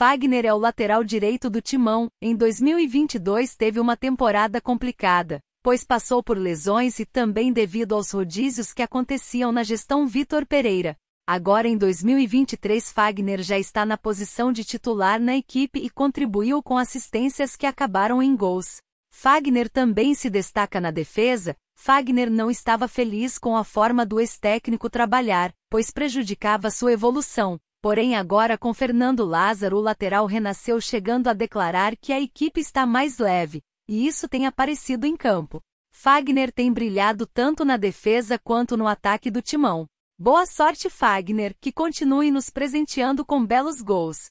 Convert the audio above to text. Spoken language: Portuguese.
Fagner é o lateral direito do Timão. Em 2022 teve uma temporada complicada, pois passou por lesões e também devido aos rodízios que aconteciam na gestão Vitor Pereira. Agora em 2023 Fagner já está na posição de titular na equipe e contribuiu com assistências que acabaram em gols. Fagner também se destaca na defesa. Fagner não estava feliz com a forma do ex-técnico trabalhar, pois prejudicava sua evolução. Porém, agora com Fernando Lázaro, o lateral renasceu chegando a declarar que a equipe está mais leve, e isso tem aparecido em campo. Fagner tem brilhado tanto na defesa quanto no ataque do timão. Boa sorte, Fagner, que continue nos presenteando com belos gols.